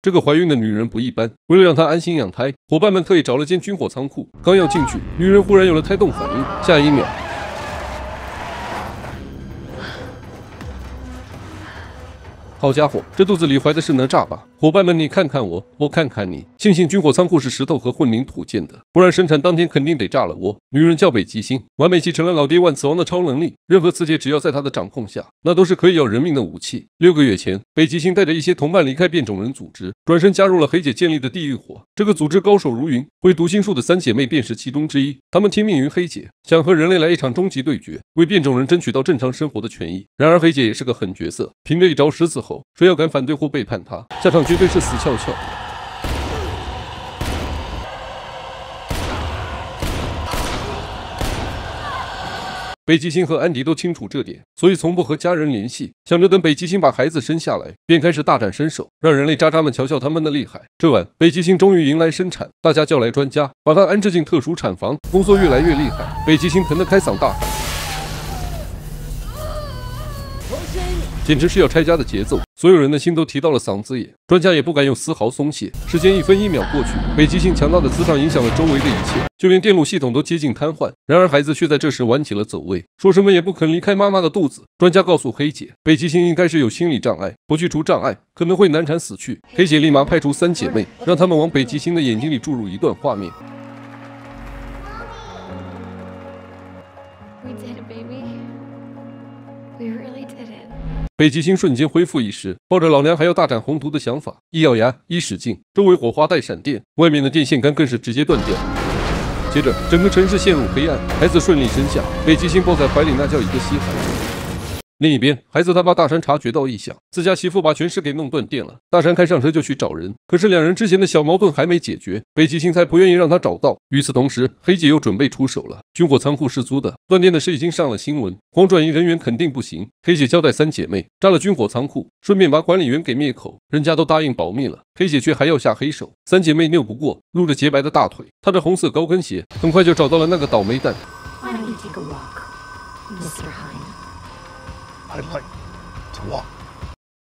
这个怀孕的女人不一般，为了让她安心养胎，伙伴们特意找了间军火仓库，刚要进去，女人忽然有了胎动反应，下一秒，好家伙，这肚子里怀的是哪吒吧？伙伴们，你看看我，我看看你，庆幸军火仓库是石头和混凝土建的，不然生产当天肯定得炸了窝。女人叫北极星，完美继承了老爹万磁王的超能力，任何磁铁只要在他的掌控下，那都是可以要人命的武器。六个月前，北极星带着一些同伴离开变种人组织，转身加入了黑姐建立的地狱火这个组织，高手如云，会读心术的三姐妹便是其中之一。他们听命于黑姐，想和人类来一场终极对决，为变种人争取到正常生活的权益。然而黑姐也是个狠角色，凭着一招狮子吼，非要敢反对或背叛她，下场。绝对是死翘翘。北极星和安迪都清楚这点，所以从不和家人联系，想着等北极星把孩子生下来，便开始大展身手，让人类渣渣们瞧瞧他们的厉害。这晚，北极星终于迎来生产，大家叫来专家，把他安置进特殊产房。工作越来越厉害，北极星疼得开嗓大喊。简直是要拆家的节奏，所有人的心都提到了嗓子眼，专家也不敢有丝毫松懈。时间一分一秒过去，北极星强大的磁场影响了周围的一切，就连电路系统都接近瘫痪。然而，孩子却在这时玩起了走位，说什么也不肯离开妈妈的肚子。专家告诉黑姐，北极星应该是有心理障碍，不去除障碍可能会难产死去。黑姐立马派出三姐妹，让他们往北极星的眼睛里注入一段画面。北极星瞬间恢复意识，抱着老娘还要大展宏图的想法，一咬牙一使劲，周围火花带闪电，外面的电线杆更是直接断掉。接着，整个城市陷入黑暗，孩子顺利生下，北极星抱在怀里，那叫一个稀罕。另一边，孩子他爸大山察觉到异响，自家媳妇把全市给弄断电了。大山开上车就去找人，可是两人之前的小矛盾还没解决，北极星才不愿意让他找到。与此同时，黑姐又准备出手了。军火仓库是租的，断电的事已经上了新闻，光转移人员肯定不行。黑姐交代三姐妹炸了军火仓库，顺便把管理员给灭口，人家都答应保密了，黑姐却还要下黑手。三姐妹拗不过，露着洁白的大腿，踏着红色高跟鞋，很快就找到了那个倒霉蛋。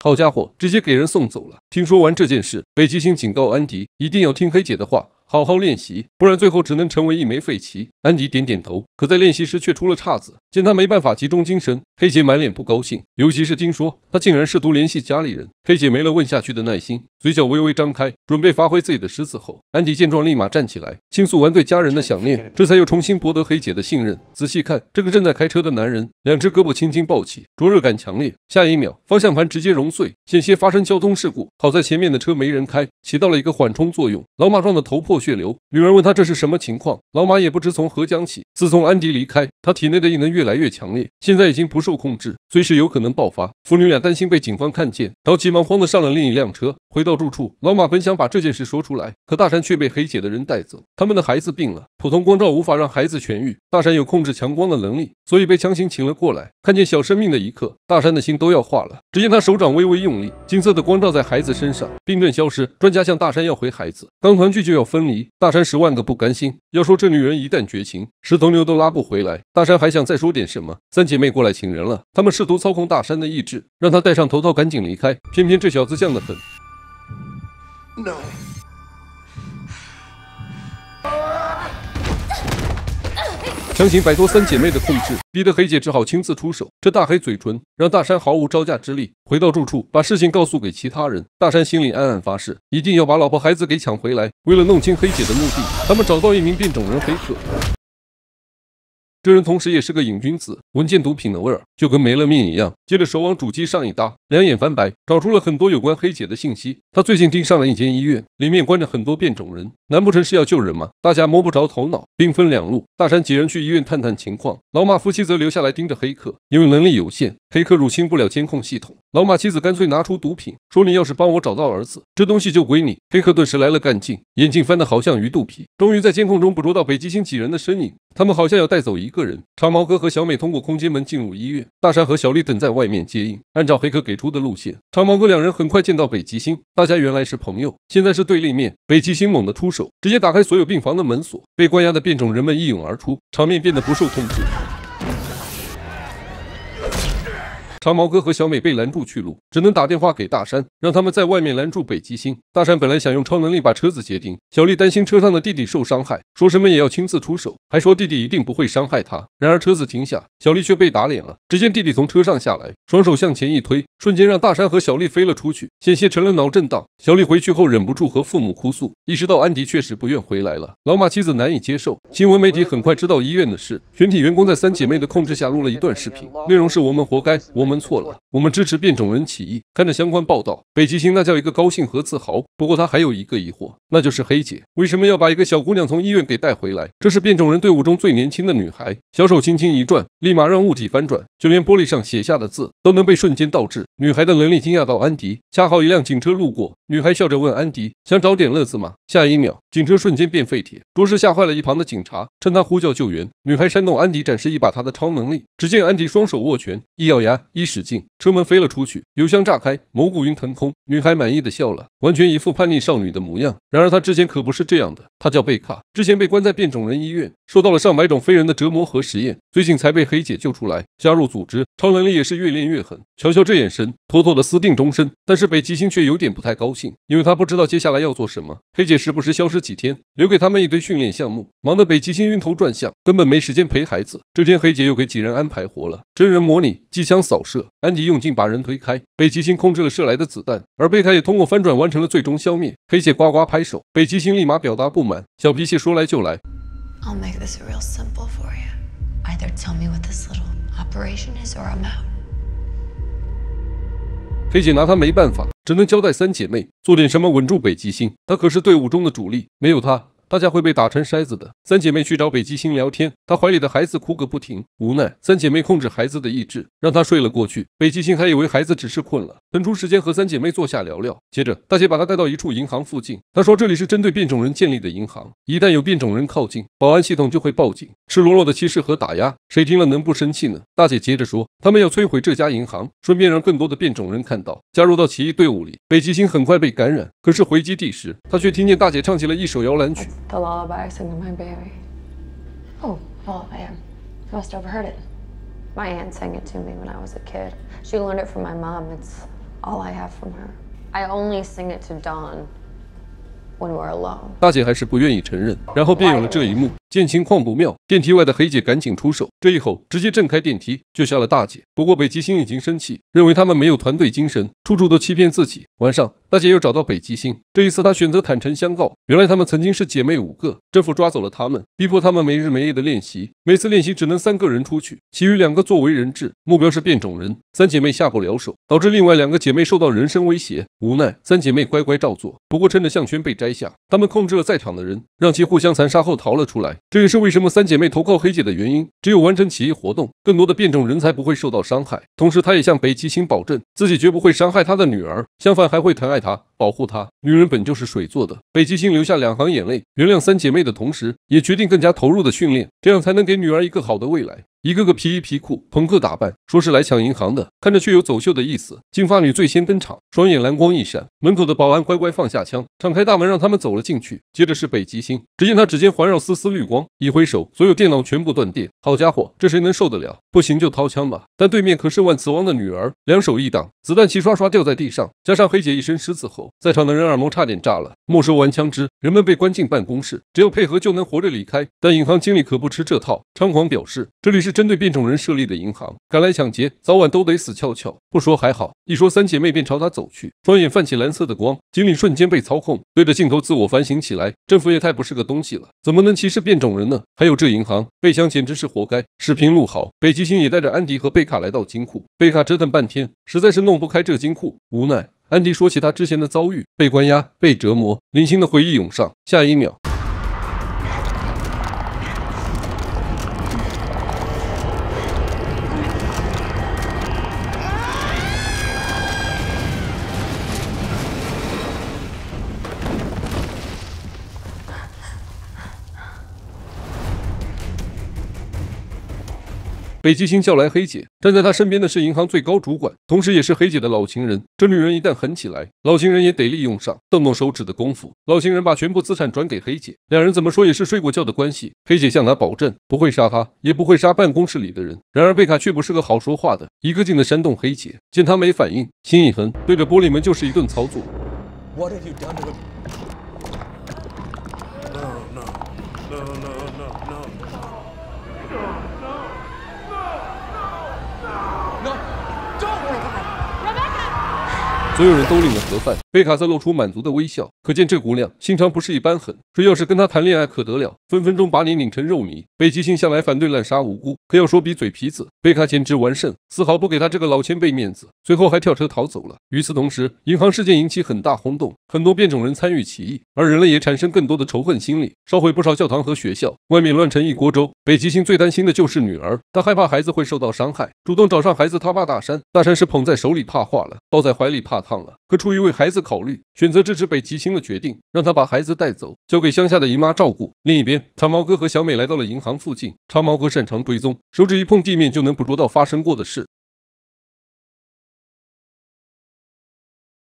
好家伙，直接给人送走了！听说完这件事，北极星警告安迪，一定要听黑姐的话。好好练习，不然最后只能成为一枚废棋。安迪点点头，可在练习时却出了岔子。见他没办法集中精神，黑姐满脸不高兴。尤其是听说他竟然试图联系家里人，黑姐没了问下去的耐心，嘴角微微张开，准备发挥自己的狮子吼。安迪见状立马站起来，倾诉完对家人的想念，这才又重新博得黑姐的信任。仔细看，这个正在开车的男人，两只胳膊轻轻抱起，灼热感强烈。下一秒，方向盘直接融碎，险些发生交通事故。好在前面的车没人开，起到了一个缓冲作用。老马壮的头破。血流，女儿问他这是什么情况，老马也不知从何讲起。自从安迪离开，他体内的异能越来越强烈，现在已经不受控制，随时有可能爆发。父女俩担心被警方看见，着急忙慌的上了另一辆车。回到住处，老马本想把这件事说出来，可大山却被黑姐的人带走。他们的孩子病了，普通光照无法让孩子痊愈，大山有控制强光的能力，所以被强行请了过来。看见小生命的一刻，大山的心都要化了。只见他手掌微微用力，金色的光照在孩子身上，病症消失。专家向大山要回孩子，刚团聚就要分离。大山十万个不甘心。要说这女人一旦绝情，十头牛都拉不回来。大山还想再说点什么，三姐妹过来请人了。她们试图操控大山的意志，让他戴上头套，赶紧离开。偏偏这小子犟得很。强行摆脱三姐妹的控制，逼得黑姐只好亲自出手。这大黑嘴唇让大山毫无招架之力。回到住处，把事情告诉给其他人，大山心里暗暗发誓，一定要把老婆孩子给抢回来。为了弄清黑姐的目的，他们找到一名变种人黑客。这人同时也是个瘾君子，闻见毒品的味儿就跟没了命一样。接着手往主机上一搭，两眼翻白，找出了很多有关黑姐的信息。他最近盯上了一间医院，里面关着很多变种人，难不成是要救人吗？大家摸不着头脑，兵分两路，大山几人去医院探探情况，老马夫妻则留下来盯着黑客。因为能力有限，黑客入侵不了监控系统，老马妻子干脆拿出毒品，说：“你要是帮我找到儿子，这东西就归你。”黑客顿时来了干劲，眼睛翻的好像鱼肚皮，终于在监控中捕捉到北极星几人的身影，他们好像要带走一。个人，长毛哥和小美通过空间门进入医院，大山和小丽等在外面接应。按照黑客给出的路线，长毛哥两人很快见到北极星。大家原来是朋友，现在是对立面。北极星猛地出手，直接打开所有病房的门锁，被关押的变种人们一涌而出，场面变得不受控制。长毛哥和小美被拦住去路，只能打电话给大山，让他们在外面拦住北极星。大山本来想用超能力把车子截停，小丽担心车上的弟弟受伤害，说什么也要亲自出手，还说弟弟一定不会伤害他。然而车子停下，小丽却被打脸了。只见弟弟从车上下来，双手向前一推，瞬间让大山和小丽飞了出去，险些成了脑震荡。小丽回去后忍不住和父母哭诉，意识到安迪确实不愿回来了。老马妻子难以接受，新闻媒体很快知道医院的事，全体员工在三姐妹的控制下录了一段视频，内容是我们活该，我们。问错了，我们支持变种人起义。看着相关报道，北极星那叫一个高兴和自豪。不过他还有一个疑惑，那就是黑姐为什么要把一个小姑娘从医院给带回来？这是变种人队伍中最年轻的女孩。小手轻轻一转，立马让物体翻转，就连玻璃上写下的字都能被瞬间倒置。女孩的能力惊讶到安迪。恰好一辆警车路过，女孩笑着问安迪：“想找点乐子吗？”下一秒，警车瞬间变废铁，着实吓坏了一旁的警察。趁他呼叫救援，女孩煽动安迪展示一把她的超能力。只见安迪双手握拳，一咬牙一。一使劲。车门飞了出去，油箱炸开，蘑菇云腾空。女孩满意的笑了，完全一副叛逆少女的模样。然而她之前可不是这样的。她叫贝卡，之前被关在变种人医院，受到了上百种非人的折磨和实验，最近才被黑姐救出来，加入组织，超能力也是越练越狠。瞧瞧这眼神，妥妥的私定终身。但是北极星却有点不太高兴，因为他不知道接下来要做什么。黑姐时不时消失几天，留给他们一堆训练项目，忙得北极星晕头转向，根本没时间陪孩子。这天黑姐又给几人安排活了：真人模拟机枪扫射，安迪又。用劲把人推开。北极星控制了射来的子弹，而贝卡也通过翻转完成了最终消灭。黑姐呱呱拍手，北极星立马表达不满，小脾气说来就来。I'll make this real simple for you. Either tell me what this little operation is, or I'm out. 黑姐拿他没办法，只能交代三姐妹做点什么稳住北极星。她可是队伍中的主力，没有她，大家会被打成筛子的。三姐妹去找北极星聊天，她怀里的孩子哭个不停。无奈，三姐妹控制孩子的意志，让她睡了过去。北极星还以为孩子只是困了，腾出时间和三姐妹坐下聊聊。接着，大姐把她带到一处银行附近。她说这里是针对变种人建立的银行，一旦有变种人靠近，保安系统就会报警。赤裸裸的歧视和打压，谁听了能不生气呢？大姐接着说，他们要摧毁这家银行，顺便让更多的变种人看到，加入到起义队伍里。北极星很快被感染，可是回基地时，他却听见大姐唱起了一首摇篮曲。The lullaby I sang to my baby. Oh, oh, m You must have overheard it. My aunt sang it to me when I was a kid. She learned it from my mom. It's all I have from her. I only sing it to Dawn when we r e alone. 大姐还是不愿意承认，然后便有了这一幕。见情况不妙，电梯外的黑姐赶紧出手，这一吼直接震开电梯，救下了大姐。不过北极星已经生气，认为他们没有团队精神，处处都欺骗自己。晚上。大姐又找到北极星，这一次她选择坦诚相告。原来她们曾经是姐妹五个，政府抓走了她们，逼迫她们没日没夜的练习。每次练习只能三个人出去，其余两个作为人质。目标是变种人，三姐妹下不了手，导致另外两个姐妹受到人身威胁。无奈，三姐妹乖乖照做。不过趁着项圈被摘下，他们控制了在场的人，让其互相残杀后逃了出来。这也是为什么三姐妹投靠黑姐的原因。只有完成起义活动，更多的变种人才不会受到伤害。同时，她也向北极星保证，自己绝不会伤害她的女儿，相反还会疼爱。好保护她，女人本就是水做的。北极星流下两行眼泪，原谅三姐妹的同时，也决定更加投入的训练，这样才能给女儿一个好的未来。一个个皮衣皮裤，朋克打扮，说是来抢银行的，看着却有走秀的意思。金发女最先登场，双眼蓝光一闪，门口的保安乖乖放下枪，敞开大门让他们走了进去。接着是北极星，只见他指尖环绕丝丝绿光，一挥手，所有电脑全部断电。好家伙，这谁能受得了？不行就掏枪吧，但对面可是万磁王的女儿，两手一挡，子弹齐刷刷掉在地上。加上黑姐一身狮子吼。在场的人耳膜差点炸了。没收完枪支，人们被关进办公室，只要配合就能活着离开。但银行经理可不吃这套，猖狂表示这里是针对变种人设立的银行，赶来抢劫早晚都得死翘翘。不说还好，一说三姐妹便朝他走去，双眼泛起蓝色的光，经理瞬间被操控，对着镜头自我反省起来：政府也太不是个东西了，怎么能歧视变种人呢？还有这银行被抢，简直是活该。视频录好，北极星也带着安迪和贝卡来到金库，贝卡折腾半天，实在是弄不开这金库，无奈。安迪说起他之前的遭遇，被关押，被折磨，零星的回忆涌上。下一秒。北极星叫来黑姐，站在他身边的是银行最高主管，同时也是黑姐的老情人。这女人一旦狠起来，老情人也得利用上。动动手指的功夫，老情人把全部资产转给黑姐。两人怎么说也是睡过觉的关系。黑姐向他保证，不会杀他，也不会杀办公室里的人。然而贝卡却不是个好说话的，一个劲的煽动黑姐。见他没反应，心一横，对着玻璃门就是一顿操作。所有人都领了盒饭，贝卡则露出满足的微笑。可见这姑娘心肠不是一般狠，这要是跟她谈恋爱可得了，分分钟把你拧成肉泥。北极星向来反对滥杀无辜，可要说比嘴皮子，贝卡简直完胜，丝毫不给他这个老前辈面子。最后还跳车逃走了。与此同时，银行事件引起很大轰动，很多变种人参与起义，而人类也产生更多的仇恨心理，烧毁不少教堂和学校，外面乱成一锅粥。北极星最担心的就是女儿，他害怕孩子会受到伤害，主动找上孩子，他爸大山，大山是捧在手里怕化了，抱在怀里怕。可出于为孩子考虑，选择支持北极星的决定，让他把孩子带走，交给乡下的姨妈照顾。另一边，长毛哥和小美来到了银行附近。长毛哥擅长追踪，手指一碰地面就能捕捉到发生过的事。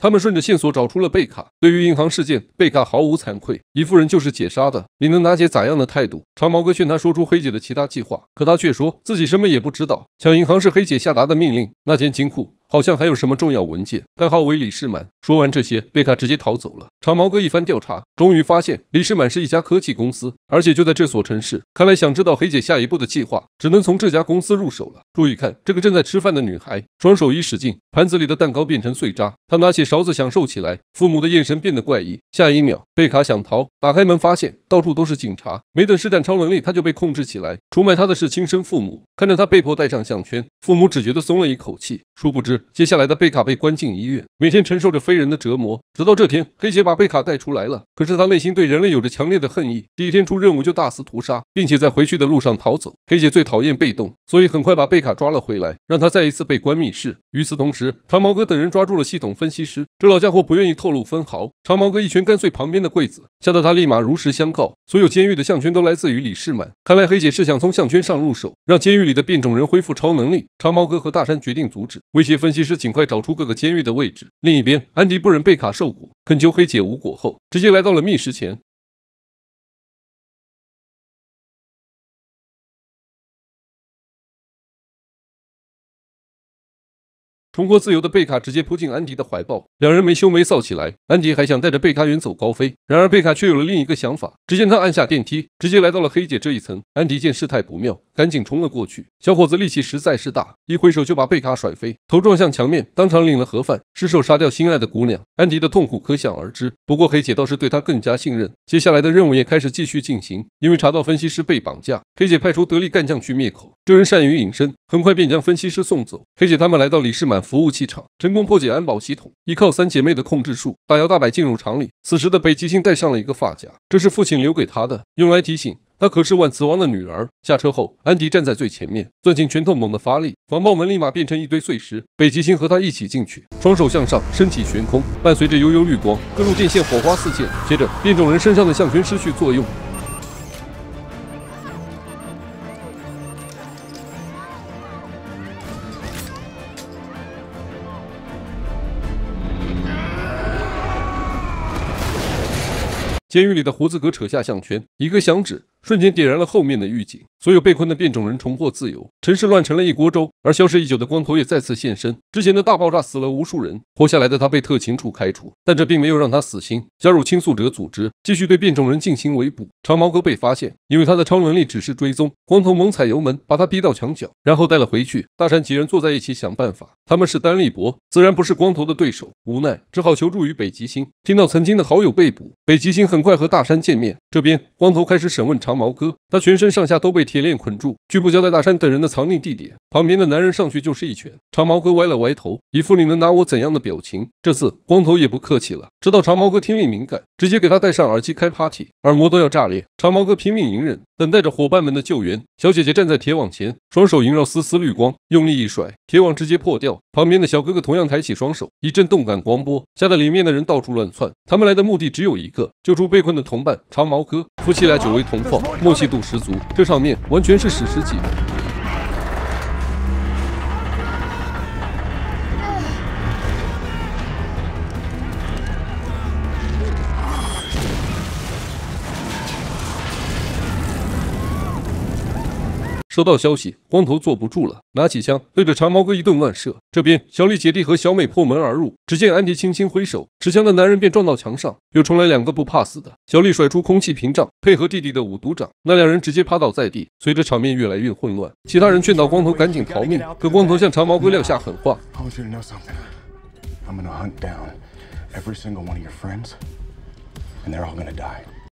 他们顺着线索找出了贝卡。对于银行事件，贝卡毫无惭愧。姨夫人就是姐杀的，你能拿姐咋样的态度？长毛哥劝他说出黑姐的其他计划，可他却说自己什么也不知道。抢银行是黑姐下达的命令，那间金库。好像还有什么重要文件，代号为李世满。说完这些，贝卡直接逃走了。长毛哥一番调查，终于发现李世满是一家科技公司，而且就在这所城市。看来，想知道黑姐下一步的计划，只能从这家公司入手了。注意看，这个正在吃饭的女孩，双手一使劲，盘子里的蛋糕变成碎渣。她拿起勺子享受起来。父母的眼神变得怪异。下一秒，贝卡想逃，打开门发现到处都是警察。没等施展超能力，他就被控制起来。出卖他的是亲生父母。看着他被迫戴上项圈，父母只觉得松了一口气。殊不知，接下来的贝卡被关进医院，每天承受着非人的折磨。直到这天，黑姐把贝卡带出来了。可是她内心对人类有着强烈的恨意，第一天出任务就大肆屠杀，并且在回去的路上逃走。黑姐最讨厌被动，所以很快把贝卡抓了回来，让他再一次被关密室。与此同时，长毛哥等人抓住了系统分析师，这老家伙不愿意透露分毫。长毛哥一拳干碎旁边的柜子，吓得他立马如实相告：所有监狱的项圈都来自于李世满。看来黑姐是想从项圈上入手，让监狱里的变种人恢复超能力。长毛哥和大山决定阻止。威胁分析师尽快找出各个监狱的位置。另一边，安迪不忍贝卡受苦，恳求黑姐无果后，直接来到了密室前。重获自由的贝卡直接扑进安迪的怀抱，两人没羞没臊起来。安迪还想带着贝卡远走高飞，然而贝卡却有了另一个想法。只见他按下电梯，直接来到了黑姐这一层。安迪见事态不妙，赶紧冲了过去。小伙子力气实在是大，一挥手就把贝卡甩飞，头撞向墙面，当场领了盒饭，失手杀掉心爱的姑娘。安迪的痛苦可想而知。不过黑姐倒是对他更加信任，接下来的任务也开始继续进行。因为查到分析师被绑架，黑姐派出得力干将去灭口。这人善于隐身，很快便将分析师送走。黑姐他们来到李世满。服务器厂成功破解安保系统，依靠三姐妹的控制术，大摇大摆进入厂里。此时的北极星戴上了一个发夹，这是父亲留给他的，用来提醒他可是万磁王的女儿。下车后，安迪站在最前面，攥紧拳头，猛地发力，防爆门立马变成一堆碎石。北极星和他一起进去，双手向上，身体悬空，伴随着悠悠绿光，各路电线火花四溅。接着，变种人身上的项圈失去作用。监狱里的胡子哥扯下项圈，一个响指。瞬间点燃了后面的预警，所有被困的变种人重获自由，城市乱成了一锅粥。而消失已久的光头也再次现身。之前的大爆炸死了无数人，活下来的他被特勤处开除，但这并没有让他死心，加入倾诉者组织，继续对变种人进行围捕。长毛哥被发现，因为他的超能力只是追踪，光头猛踩油门，把他逼到墙角，然后带了回去。大山几人坐在一起想办法，他们是单力薄，自然不是光头的对手，无奈只好求助于北极星。听到曾经的好友被捕，北极星很快和大山见面。这边光头开始审问长。长毛哥，他全身上下都被铁链捆住，拒不交代大山等人的藏匿地点。旁边的男人上去就是一拳，长毛哥歪了歪头，一副你能拿我怎样的表情。这次光头也不客气了，知道长毛哥听力敏感，直接给他戴上耳机开 party，耳膜都要炸裂。长毛哥拼命隐忍。等待着伙伴们的救援，小姐姐站在铁网前，双手萦绕丝丝绿光，用力一甩，铁网直接破掉。旁边的小哥哥同样抬起双手，一阵动感光波，吓得里面的人到处乱窜。他们来的目的只有一个，救出被困的同伴。长毛哥夫妻俩久违同框，默契度十足，这场面完全是史诗级。的。得到消息，光头坐不住了，拿起枪对着长毛哥一顿乱射。这边小丽姐弟和小美破门而入，只见安迪轻轻挥手，持枪的男人便撞到墙上。又冲来两个不怕死的，小丽甩出空气屏障，配合弟弟的五毒掌，那两人直接趴倒在地。随着场面越来越混乱，其他人劝导光头赶紧逃命，可光头向长毛哥撂下狠话。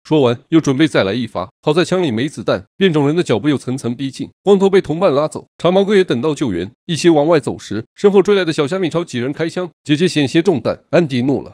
说完，又准备再来一发。好在枪里没子弹，变种人的脚步又层层逼近。光头被同伴拉走，长毛哥也等到救援。一起往外走时，身后追来的小虾米朝几人开枪，姐姐险些中弹。安迪怒了，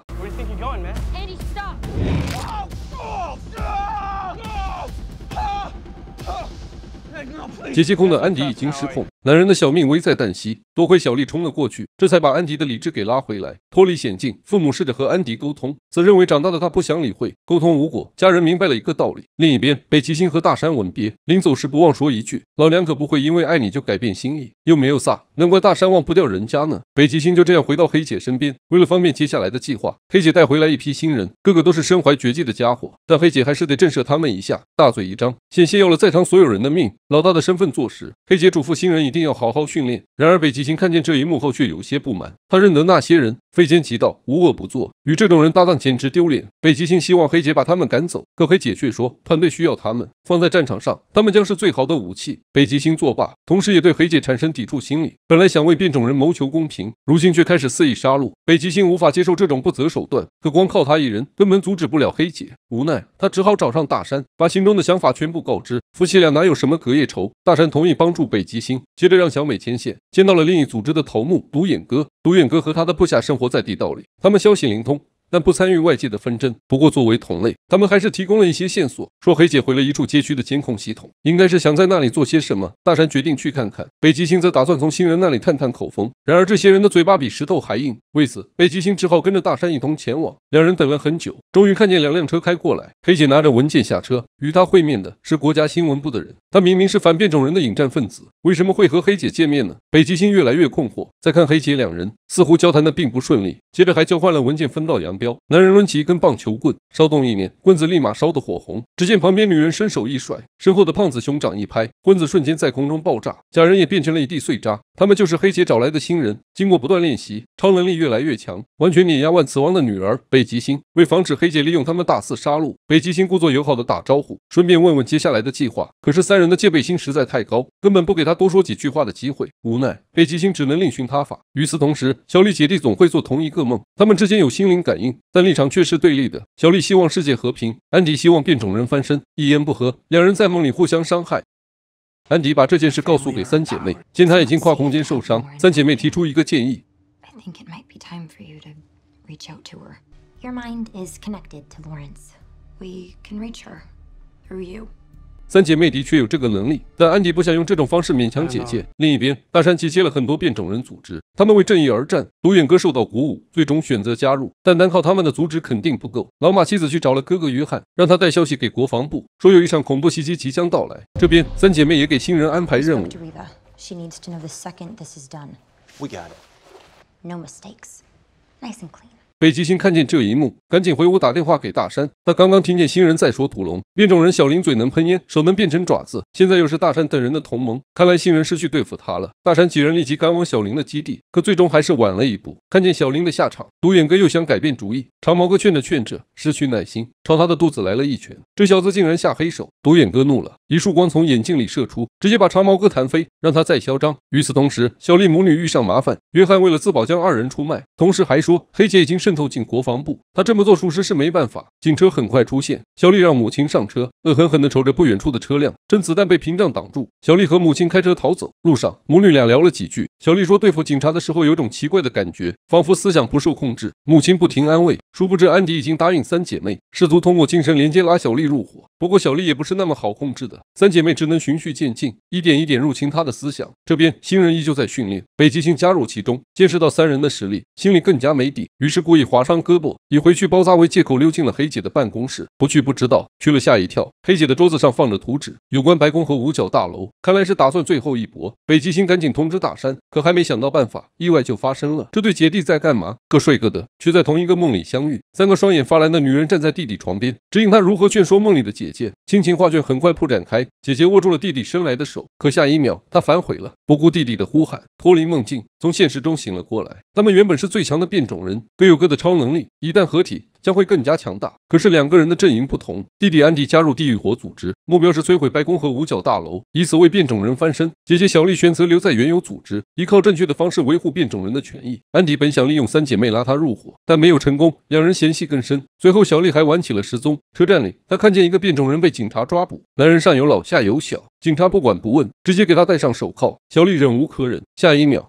姐姐控的安迪已经失控，男人的小命危在旦夕。多亏小丽冲了过去，这才把安迪的理智给拉回来，脱离险境。父母试着和安迪沟通，自认为长大的他不想理会，沟通无果。家人明白了一个道理。另一边，北极星和大山吻别，临走时不忘说一句：“老娘可不会因为爱你就改变心意。”又没有撒，难怪大山忘不掉人家呢。北极星就这样回到黑姐身边。为了方便接下来的计划，黑姐带回来一批新人，个个都是身怀绝技的家伙。但黑姐还是得震慑他们一下，大嘴一张，险些要了在场所有人的命。老大的身份坐实，黑姐嘱咐新人一定要好好训练。然而北极。已经看见这一幕后，却有些不满。他认得那些人，非奸即盗，无恶不作，与这种人搭档简直丢脸。北极星希望黑姐把他们赶走，可黑姐却说团队需要他们，放在战场上，他们将是最好的武器。北极星作罢，同时也对黑姐产生抵触心理。本来想为变种人谋求公平，如今却开始肆意杀戮。北极星无法接受这种不择手段，可光靠他一人根本阻止不了黑姐。无奈，他只好找上大山，把心中的想法全部告知。夫妻俩哪有什么隔夜仇？大山同意帮助北极星，接着让小美牵线，见到了另。另一组织的头目独眼哥，独眼哥和他的部下生活在地道里，他们消息灵通。但不参与外界的纷争。不过，作为同类，他们还是提供了一些线索，说黑姐回了一处街区的监控系统，应该是想在那里做些什么。大山决定去看看，北极星则打算从新人那里探探口风。然而，这些人的嘴巴比石头还硬，为此，北极星只好跟着大山一同前往。两人等了很久，终于看见两辆车开过来。黑姐拿着文件下车，与他会面的是国家新闻部的人。他明明是反变种人的引战分子，为什么会和黑姐见面呢？北极星越来越困惑。再看黑姐，两人似乎交谈的并不顺利，接着还交换了文件，分道扬镳。男人抡起一根棒球棍，稍动一念，棍子立马烧得火红。只见旁边女人伸手一甩，身后的胖子熊掌一拍，棍子瞬间在空中爆炸，假人也变成了一地碎渣。他们就是黑姐找来的新人，经过不断练习，超能力越来越强，完全碾压万磁王的女儿北极星。为防止黑姐利用他们大肆杀戮，北极星故作友好的打招呼，顺便问问接下来的计划。可是三人的戒备心实在太高，根本不给他多说几句话的机会。无奈，北极星只能另寻他法。与此同时，小丽姐弟总会做同一个梦，他们之间有心灵感应。但立场却是对立的。小丽希望世界和平，安迪希望变种人翻身，一言不合，两人在梦里互相伤害。安迪把这件事告诉给三姐妹，见她已经跨空间受伤，三姐妹提出一个建议。I think it might be time for you to reach out to her。Your mind is connected to Lawrence. We can reach her through you. 三姐妹的确有这个能力，但安迪不想用这种方式勉强姐姐。另一边，大山集结了很多变种人组织，他们为正义而战。独眼哥受到鼓舞，最终选择加入。但单靠他们的阻止肯定不够。老马妻子去找了哥哥约翰，让他带消息给国防部，说有一场恐怖袭击即将到来。这边，三姐妹也给新人安排任务。北极星看见这一幕，赶紧回屋打电话给大山。他刚刚听见新人在说土龙变种人小林嘴能喷烟，手能变成爪子。现在又是大山等人的同盟，看来新人是去对付他了。大山几人立即赶往小林的基地，可最终还是晚了一步，看见小林的下场。独眼哥又想改变主意，长毛哥劝着劝着，失去耐心。朝他的肚子来了一拳，这小子竟然下黑手，独眼哥怒了，一束光从眼镜里射出，直接把长毛哥弹飞，让他再嚣张。与此同时，小丽母女遇上麻烦，约翰为了自保将二人出卖，同时还说黑姐已经渗透进国防部，他这么做属实是没办法。警车很快出现，小丽让母亲上车，恶狠狠的瞅着不远处的车辆，真子弹被屏障挡住，小丽和母亲开车逃走，路上母女俩聊了几句，小丽说对付警察的时候有种奇怪的感觉，仿佛思想不受控制，母亲不停安慰，殊不知安迪已经答应三姐妹是。都通过精神连接拉小丽入伙，不过小丽也不是那么好控制的，三姐妹只能循序渐进，一点一点入侵她的思想。这边新人依旧在训练，北极星加入其中，见识到三人的实力，心里更加没底，于是故意划伤胳膊，以回去包扎为借口溜进了黑姐的办公室。不去不知道，去了吓一跳。黑姐的桌子上放着图纸，有关白宫和五角大楼，看来是打算最后一搏。北极星赶紧通知大山，可还没想到办法，意外就发生了。这对姐弟在干嘛？各睡各的，却在同一个梦里相遇。三个双眼发蓝的女人站在弟弟。床边，指引他如何劝说梦里的姐姐。亲情画卷很快铺展开，姐姐握住了弟弟伸来的手。可下一秒，她反悔了，不顾弟弟的呼喊，脱离梦境，从现实中醒了过来。他们原本是最强的变种人，各有各的超能力，一旦合体。将会更加强大。可是两个人的阵营不同，弟弟安迪加入地狱火组织，目标是摧毁白宫和五角大楼，以此为变种人翻身。姐姐小丽选择留在原有组织，依靠正确的方式维护变种人的权益。安迪本想利用三姐妹拉她入伙，但没有成功，两人嫌隙更深。随后，小丽还玩起了失踪。车站里，她看见一个变种人被警察抓捕，男人上有老下有小，警察不管不问，直接给他戴上手铐。小丽忍无可忍，下一秒。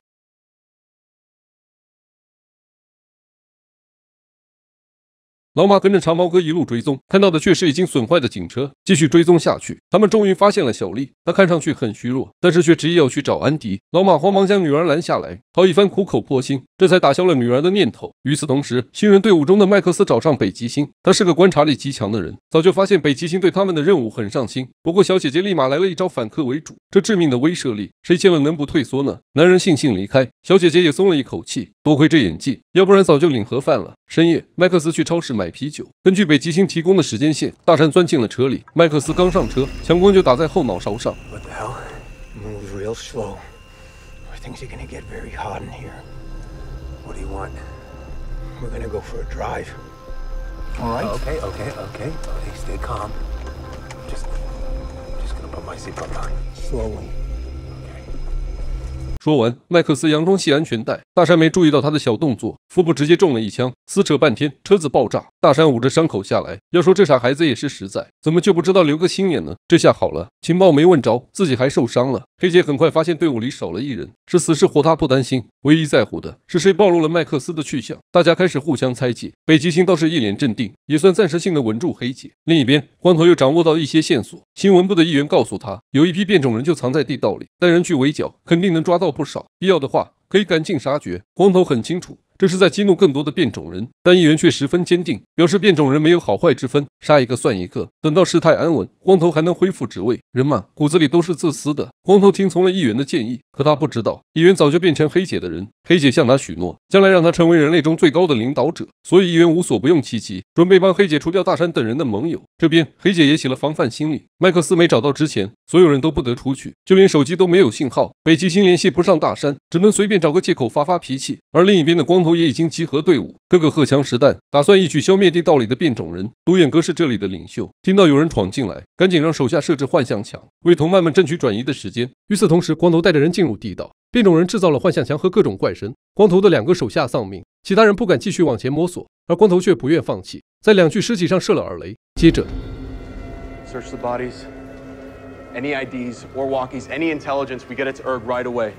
老马跟着长毛哥一路追踪，看到的却是已经损坏的警车。继续追踪下去，他们终于发现了小丽。她看上去很虚弱，但是却执意要去找安迪。老马慌忙将女儿拦下来，好一番苦口婆心，这才打消了女儿的念头。与此同时，新人队伍中的麦克斯找上北极星。他是个观察力极强的人，早就发现北极星对他们的任务很上心。不过小姐姐立马来了一招反客为主，这致命的威慑力，谁见了能不退缩呢？男人悻悻离开，小姐姐也松了一口气。多亏这演技，要不然早就领盒饭了。深夜，麦克斯去超市买啤酒。根据北极星提供的时间线，大山钻进了车里。麦克斯刚上车，强光就打在后脑勺上。说完，麦克斯佯装系安全带，大山没注意到他的小动作，腹部直接中了一枪，撕扯半天，车子爆炸，大山捂着伤口下来。要说这傻孩子也是实在，怎么就不知道留个心眼呢？这下好了，情报没问着，自己还受伤了。黑姐很快发现队伍里少了一人，是死是活她不担心，唯一在乎的是谁暴露了麦克斯的去向。大家开始互相猜忌，北极星倒是一脸镇定，也算暂时性的稳住黑姐。另一边，光头又掌握到一些线索，新闻部的议员告诉他，有一批变种人就藏在地道里，带人去围剿，肯定能抓到。不少，必要的话可以赶尽杀绝。光头很清楚。这是在激怒更多的变种人，但议员却十分坚定，表示变种人没有好坏之分，杀一个算一个。等到事态安稳，光头还能恢复职位。人嘛，骨子里都是自私的。光头听从了议员的建议，可他不知道，议员早就变成黑姐的人。黑姐向他许诺，将来让他成为人类中最高的领导者。所以议员无所不用其极，准备帮黑姐除掉大山等人的盟友。这边黑姐也起了防范心理，麦克斯没找到之前，所有人都不得出去，就连手机都没有信号，北极星联系不上大山，只能随便找个借口发发脾气。而另一边的光头。也已经集合队伍，各个荷枪实弹，打算一举消灭地道里的变种人。独眼哥是这里的领袖，听到有人闯进来，赶紧让手下设置幻象墙，为同伴们争取转移的时间。与此同时，光头带着人进入地道，变种人制造了幻象墙和各种怪声。光头的两个手下丧命，其他人不敢继续往前摸索，而光头却不愿放弃，在两具尸体上射了耳雷。接着，search the bodies，any ideas or walkies，any intelligence，we get its erg right away。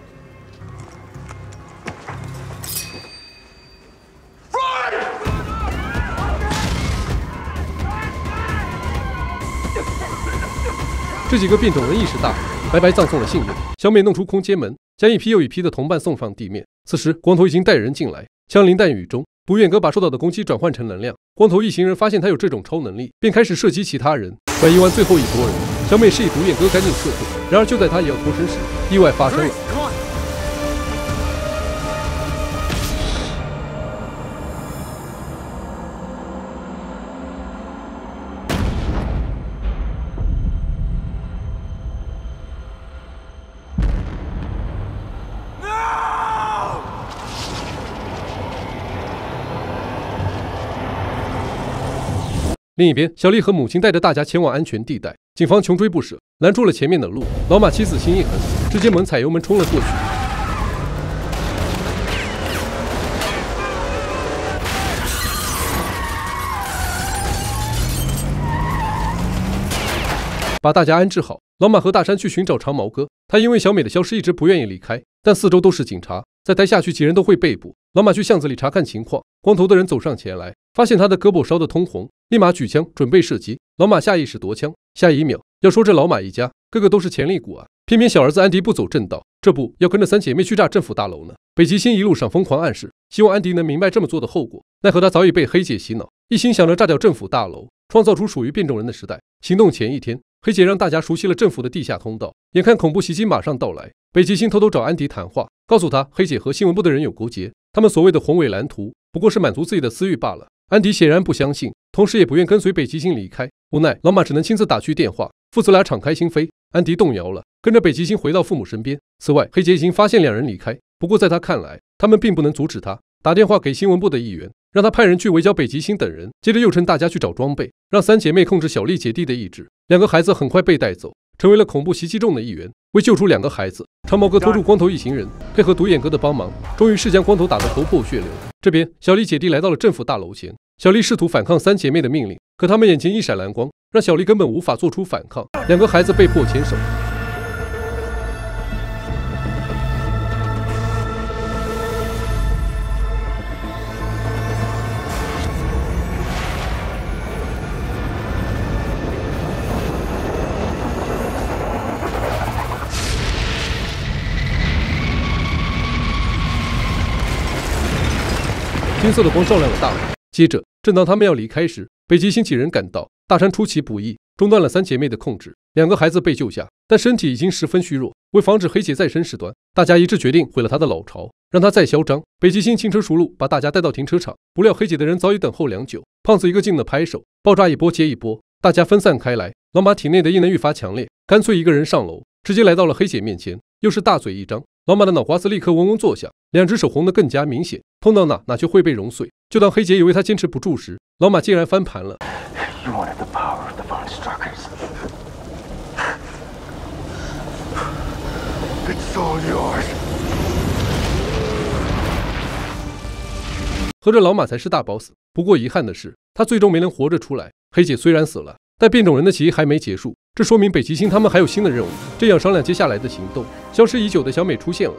这几个变种人意识大，白白葬送了性命。小美弄出空间门，将一批又一批的同伴送放地面。此时，光头已经带人进来，枪林弹雨中，独眼哥把受到的攻击转换成能量。光头一行人发现他有这种超能力，便开始射击其他人。转移完最后一波人，小美示意独眼哥赶紧撤退。然而，就在他也要脱身时，意外发生了。另一边，小丽和母亲带着大家前往安全地带。警方穷追不舍，拦住了前面的路。老马妻子心一狠，直接猛踩油门冲了过去，把大家安置好。老马和大山去寻找长毛哥，他因为小美的消失一直不愿意离开，但四周都是警察，再待下去几人都会被捕。老马去巷子里查看情况，光头的人走上前来，发现他的胳膊烧得通红。立马举枪准备射击，老马下意识夺枪，下一秒，要说这老马一家，个个都是潜力股啊，偏偏小儿子安迪不走正道，这不要跟着三姐妹去炸政府大楼呢？北极星一路上疯狂暗示，希望安迪能明白这么做的后果，奈何他早已被黑姐洗脑，一心想着炸掉政府大楼，创造出属于变种人的时代。行动前一天，黑姐让大家熟悉了政府的地下通道，眼看恐怖袭击马上到来，北极星偷偷找安迪谈话，告诉他黑姐和新闻部的人有勾结，他们所谓的宏伟蓝图不过是满足自己的私欲罢了。安迪显然不相信。同时也不愿跟随北极星离开，无奈老马只能亲自打去电话。父子俩敞开心扉，安迪动摇了，跟着北极星回到父母身边。此外，黑杰已经发现两人离开，不过在他看来，他们并不能阻止他打电话给新闻部的议员，让他派人去围剿北极星等人。接着又称大家去找装备，让三姐妹控制小丽姐弟的意志。两个孩子很快被带走，成为了恐怖袭击中的一员。为救出两个孩子，长毛哥拖住光头一行人，配合独眼哥的帮忙，终于是将光头打得头破血流。这边小丽姐弟来到了政府大楼前，小丽试图反抗三姐妹的命令，可他们眼前一闪蓝光，让小丽根本无法做出反抗。两个孩子被迫牵手。色的光照亮了大楼。接着，正当他们要离开时，北极星几人赶到，大山出其不意，中断了三姐妹的控制，两个孩子被救下，但身体已经十分虚弱。为防止黑姐再生事端，大家一致决定毁了他的老巢，让他再嚣张。北极星轻车熟路，把大家带到停车场。不料黑姐的人早已等候良久，胖子一个劲的拍手，爆炸一波接一波，大家分散开来。老马体内的异能愈发强烈，干脆一个人上楼，直接来到了黑姐面前，又是大嘴一张。老马的脑瓜子立刻嗡嗡作响，两只手红的更加明显，碰到哪哪就会被融碎。就当黑姐以为他坚持不住时，老马竟然翻盘了。合着老马才是大 boss，不过遗憾的是，他最终没能活着出来。黑姐虽然死了，但变种人的棋还没结束。这说明北极星他们还有新的任务，这样商量接下来的行动。消失已久的小美出现了。